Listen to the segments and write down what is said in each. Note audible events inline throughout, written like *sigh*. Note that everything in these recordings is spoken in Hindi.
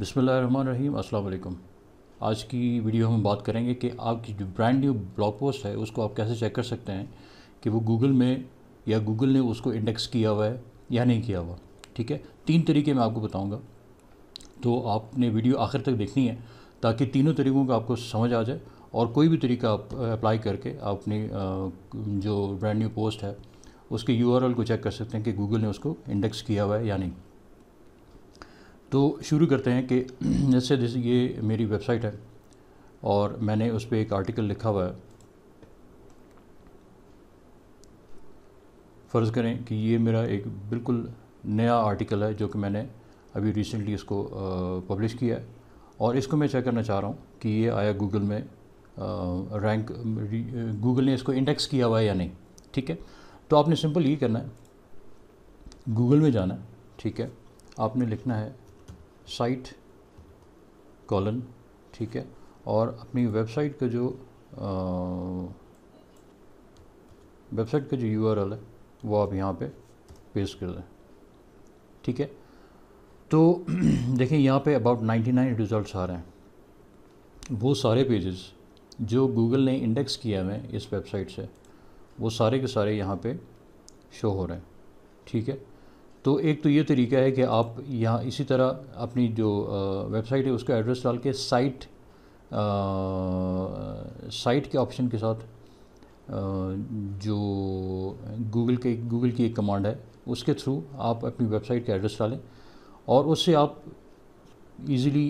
बिसमीम असल आज की वीडियो हम बात करेंगे कि आपकी जो ब्रांड न्यू ब्लॉग पोस्ट है उसको आप कैसे चेक कर सकते हैं कि वो गूगल में या गूगल ने उसको इंडेक्स किया हुआ है या नहीं किया हुआ ठीक है तीन तरीके मैं आपको बताऊंगा तो आपने वीडियो आखिर तक देखनी है ताकि तीनों तरीक़ों का आपको समझ आ जाए और कोई भी तरीका आप अप्लाई करके अपनी जो ब्रांड न्यू पोस्ट है उसके यू को चेक कर सकते हैं कि गूगल ने उसको इंडेक्स किया हुआ है या नहीं तो शुरू करते हैं कि *clears throat* जैसे जैसे ये मेरी वेबसाइट है और मैंने उस पर एक आर्टिकल लिखा हुआ है फ़र्ज़ करें कि ये मेरा एक बिल्कुल नया आर्टिकल है जो कि मैंने अभी रिसेंटली इसको पब्लिश किया है और इसको मैं चेक करना चाह रहा हूँ कि ये आया गूगल में रैंक गूगल ने इसको इंडेक्स किया हुआ है या नहीं ठीक है तो आपने सिंपल ये करना है गूगल में जाना है ठीक है आपने लिखना है साइट कॉलन ठीक है और अपनी वेबसाइट का जो वेबसाइट का जो यूआरएल है वो आप यहाँ पे पेश कर दें ठीक है तो *clears throat* देखिए यहाँ पे अबाउट 99 रिजल्ट्स आ रहे हैं वो सारे पेजेस जो गूगल ने इंडेक्स किया है इस वेबसाइट से वो सारे के सारे यहाँ पे शो हो रहे हैं ठीक है तो एक तो ये तरीका है कि आप यहाँ इसी तरह अपनी जो वेबसाइट है उसका एड्रेस डाल के साइट साइट के ऑप्शन के साथ जो गूगल के गूगल की एक कमांड है उसके थ्रू आप अपनी वेबसाइट का एड्रेस डालें और उससे आप इजीली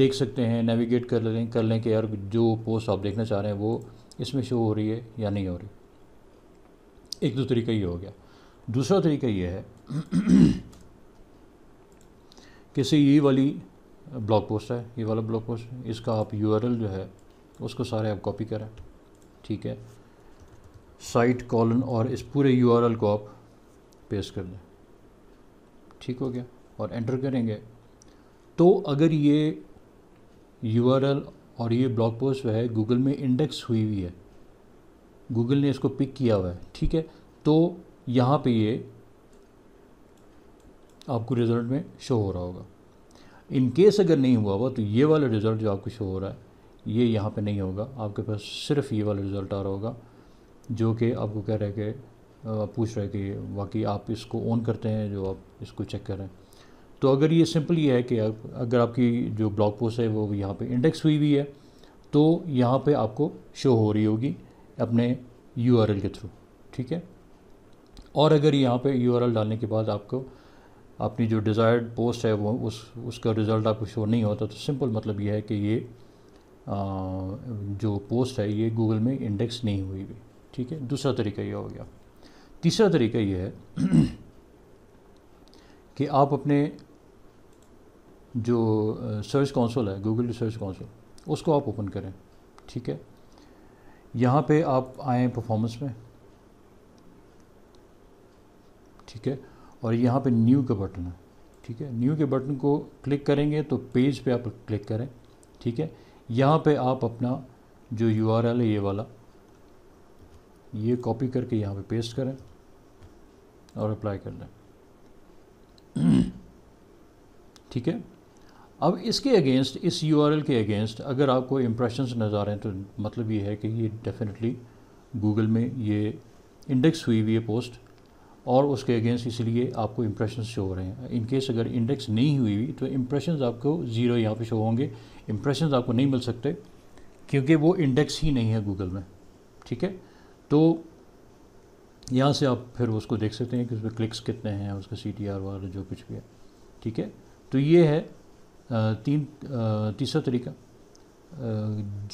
देख सकते हैं नेविगेट कर लें कर लें कि यार जो पोस्ट आप देखना चाह रहे हैं वो इसमें शो हो रही है या नहीं हो रही एक दो तो तरीका ये हो गया दूसरा तरीका ये है *clears throat* किसी ये वाली ब्लॉग पोस्ट है ये वाला ब्लॉग पोस्ट है इसका आप यू जो है उसको सारे आप कॉपी करें ठीक है साइट कॉलन और इस पूरे यू को आप पेस्ट कर दें ठीक हो गया और एंटर करेंगे तो अगर ये यू और ये ब्लॉग पोस्ट है गूगल में इंडेक्स हुई हुई है गूगल ने इसको पिक किया हुआ है ठीक है तो यहाँ पे ये आपको रिज़ल्ट में शो हो रहा होगा इन केस अगर नहीं हुआ हुआ तो ये वाला रिज़ल्ट जो आपको शो हो रहा है ये यहाँ पे नहीं होगा आपके पास सिर्फ ये वाला रिज़ल्ट आ रहा होगा जो कि आपको कह रहा है कि पूछ रहे कि वाकई आप इसको ऑन करते हैं जो आप इसको चेक कर रहे हैं तो अगर ये सिंपल ये है कि अगर आपकी जो ब्लॉग पोस्ट है वो यहाँ पे इंडेक्स हुई हुई है तो यहाँ पे आपको शो हो रही होगी अपने यू के थ्रू ठीक है और अगर यहाँ पे यू डालने के बाद आपको अपनी जो डिज़ायर्ड पोस्ट है वो उस उसका रिज़ल्ट आपको शो नहीं होता तो सिंपल मतलब ये है कि ये आ, जो पोस्ट है ये गूगल में इंडेक्स नहीं हुई हुई ठीक है दूसरा तरीका ये हो गया तीसरा तरीका ये है *clears throat* कि आप अपने जो सर्च कौंसल है गूगल सर्च कौंसल उसको आप ओपन करें ठीक है यहाँ पे आप आएँ परफॉर्मेंस में ठीक है और यहाँ पे न्यू का बटन है ठीक है न्यू के बटन को क्लिक करेंगे तो पेज पे आप क्लिक करें ठीक है यहाँ पे आप अपना जो यू आर एल है ये वाला ये कॉपी करके यहाँ पे पेस्ट करें और अप्लाई कर लें *clears throat* ठीक है अब इसके अगेंस्ट इस यू के अगेंस्ट अगर आपको इम्प्रेशंस नज़र आ रहे हैं तो मतलब ये है कि ये डेफिनेटली गूगल में ये इंडेक्स हुई हुई है पोस्ट और उसके अगेंस्ट इसलिए आपको इम्प्रेशन शो हो रहे हैं इन केस अगर इंडेक्स नहीं हुई हुई तो इम्प्रेशन आपको ज़ीरो यहाँ पे शो होंगे इम्प्रेशन आपको नहीं मिल सकते क्योंकि वो इंडेक्स ही नहीं है गूगल में ठीक है तो यहाँ से आप फिर उसको देख सकते हैं कि उसमें क्लिक्स कितने हैं उसका सी टी आर वगैरह जो कुछ भी है ठीक है तो ये है तीन तीसरा तरीका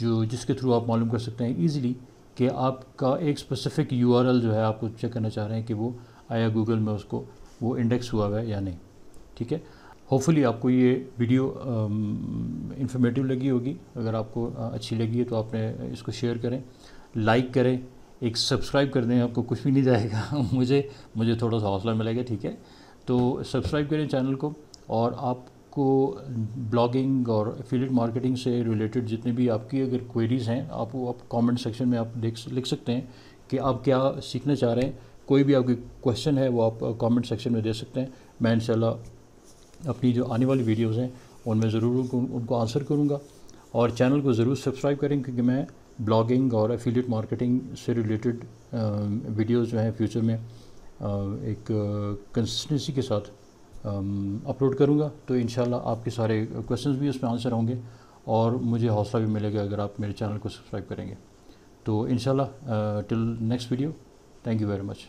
जो जिसके थ्रू आप मालूम कर सकते हैं ईज़िली कि आपका एक स्पेसिफ़िक यूआरएल जो है आपको चेक करना चाह रहे हैं कि वो आया गूगल में उसको वो इंडेक्स हुआ है या नहीं ठीक है होपफुली आपको ये वीडियो इन्फॉर्मेटिव um, लगी होगी अगर आपको अच्छी लगी है तो आपने इसको शेयर करें लाइक करें एक सब्सक्राइब कर दें आपको कुछ भी नहीं जाएगा *laughs* मुझे मुझे थोड़ा सा हौसला मिलेगा ठीक है तो सब्सक्राइब करें चैनल को और आपको ब्लॉगिंग और एफिलेट मार्केटिंग से रिलेटेड जितने भी आपकी अगर क्वेरीज़ हैं आप वो आप कमेंट सेक्शन में आप देख लिख सकते हैं कि आप क्या सीखना चाह रहे हैं कोई भी आपकी क्वेश्चन है वो आप कमेंट uh, सेक्शन में दे सकते हैं मैं इनशाला अपनी जो आने वाली वीडियोस हैं उनमें ज़रूर उनको आंसर करूँगा और चैनल को ज़रूर सब्सक्राइब करें क्योंकि मैं ब्लॉगिंग और एफिलिएट मार्केटिंग से रिलेटेड वीडियोज़ um, जो हैं फ्यूचर में uh, एक कंसिस्टेंसी uh, के साथ अपलोड um, करूँगा तो इन आपके सारे क्वेश्चन भी उसमें आंसर होंगे और मुझे हौसला भी मिलेगा अगर आप मेरे चैनल को सब्सक्राइब करेंगे तो until next video thank you very much